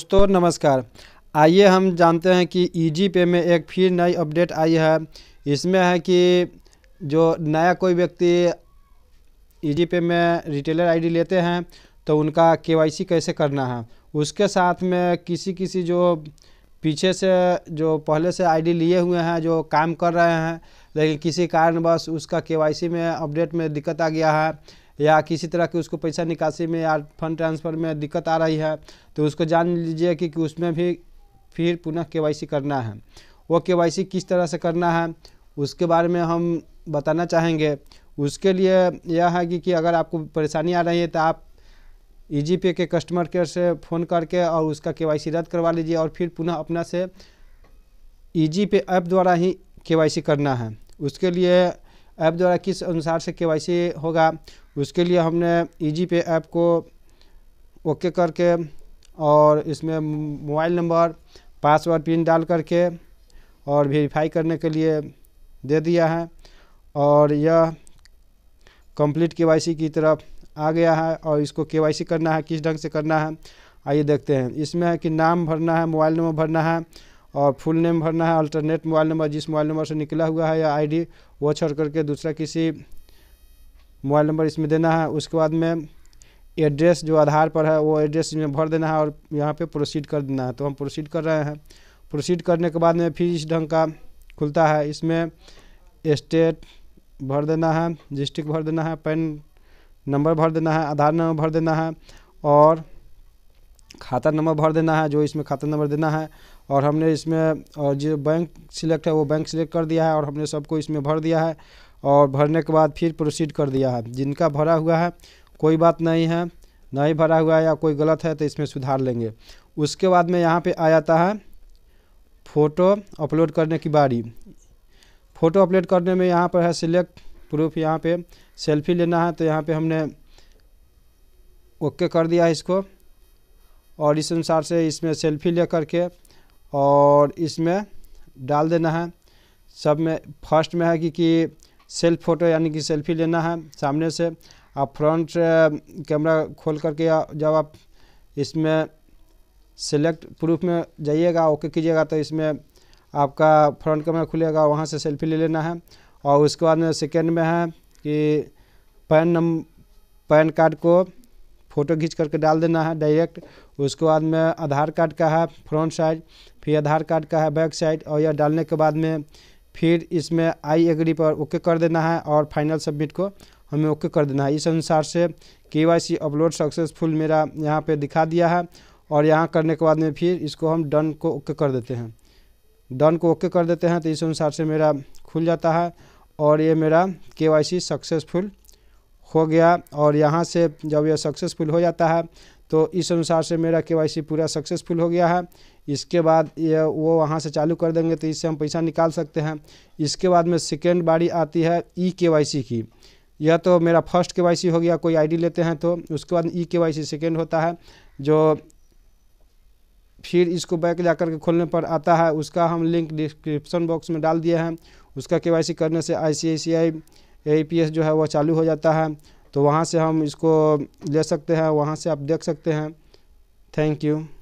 दोस्तों नमस्कार आइए हम जानते हैं कि ई e पे में एक फिर नई अपडेट आई है इसमें है कि जो नया कोई व्यक्ति ई e पे में रिटेलर आईडी लेते हैं तो उनका केवाईसी कैसे करना है उसके साथ में किसी किसी जो पीछे से जो पहले से आईडी लिए हुए हैं जो काम कर रहे हैं लेकिन किसी कारणवश उसका के में अपडेट में दिक्कत आ गया है या किसी तरह की उसको पैसा निकासी में या फंड ट्रांसफ़र में दिक्कत आ रही है तो उसको जान लीजिए कि, कि उसमें भी फिर पुनः के करना है वो के किस तरह से करना है उसके बारे में हम बताना चाहेंगे उसके लिए यह है कि, कि अगर आपको परेशानी आ रही है तो आप ई e पे के कस्टमर केयर से फ़ोन करके और उसका के रद्द करवा लीजिए और फिर पुनः अपना से ई पे ऐप द्वारा ही के करना है उसके लिए ऐप द्वारा किस अनुसार से के होगा उसके लिए हमने ईजी e पे ऐप को ओके करके और इसमें मोबाइल नंबर पासवर्ड पिन डाल करके और वेरीफाई करने के लिए दे दिया है और यह कंप्लीट केवाईसी की तरफ आ गया है और इसको केवाईसी करना है किस ढंग से करना है आइए देखते हैं इसमें है कि नाम भरना है मोबाइल नंबर भरना है और फुल नेम भरना है अल्टरनेट मोबाइल नंबर जिस मोबाइल नंबर से निकला हुआ है या आईडी वो छोड़ करके दूसरा किसी मोबाइल नंबर इसमें देना है उसके बाद में एड्रेस जो आधार पर है वो एड्रेस इसमें भर देना है और यहाँ पे प्रोसीड कर देना है तो हम प्रोसीड कर रहे हैं प्रोसीड करने के बाद में फिर इस ढंग का खुलता है इसमें स्टेट भर देना है डिस्ट्रिक्ट भर देना है पैन नंबर भर देना है आधार नंबर भर देना है और खाता नंबर भर देना है जो इसमें खाता नंबर देना है और हमने इसमें और जो बैंक सिलेक्ट है वो बैंक सिलेक्ट कर दिया है और हमने सबको इसमें भर दिया है और भरने के बाद फिर प्रोसीड कर दिया है जिनका भरा हुआ है कोई बात नहीं है नहीं भरा हुआ है या कोई गलत है तो इसमें सुधार लेंगे उसके बाद में यहाँ पे आ जाता है फ़ोटो अपलोड करने की बारी फ़ोटो अपलोड करने में यहाँ पर है सिलेक्ट प्रूफ यहाँ पे सेल्फी लेना है तो यहाँ पे हमने ओके कर दिया इसको और इस अनुसार से इसमें सेल्फी ले करके और इसमें डाल देना है सब में फर्स्ट में है कि, कि सेल्फ फ़ोटो यानी कि सेल्फी लेना है सामने से आप फ्रंट कैमरा खोल करके जब आप इसमें सेलेक्ट प्रूफ में जाइएगा ओके कीजिएगा तो इसमें आपका फ्रंट कैमरा खुलेगा वहाँ से सेल्फी ले लेना है और उसके बाद में सेकेंड में है कि पैन नम पैन कार्ड को फ़ोटो खींच करके डाल देना है डायरेक्ट उसके बाद में आधार कार्ड का है फ्रंट साइड फिर आधार कार्ड का है बैक साइड और यह डालने के बाद में फिर इसमें आई एग्री पर ओके कर देना है और फाइनल सबमिट को हमें ओके कर देना है इस अनुसार से के अपलोड सक्सेसफुल मेरा यहाँ पे दिखा दिया है और यहाँ करने के बाद में फिर इसको हम डन को ओके कर देते हैं डन को ओके कर देते हैं तो इस अनुसार से मेरा खुल जाता है और ये मेरा के सक्सेसफुल हो गया और यहाँ से जब यह सक्सेसफुल हो जाता है तो इस अनुसार से मेरा के पूरा सक्सेसफुल हो गया है इसके बाद ये वो वहाँ से चालू कर देंगे तो इससे हम पैसा निकाल सकते हैं इसके बाद में सेकेंड बारी आती है ई e के की यह तो मेरा फर्स्ट के वाई सी हो गया कोई आईडी लेते हैं तो उसके बाद ई के वाई सी सेकेंड होता है जो फिर इसको बैक जा कर के खोलने पर आता है उसका हम लिंक डिस्क्रिप्शन बॉक्स में डाल दिए हैं उसका के वाई सी करने से आई सी आई सी आई ए पी एस जो है वह चालू हो जाता है तो वहाँ से हम इसको ले सकते हैं वहाँ से आप देख सकते हैं थैंक यू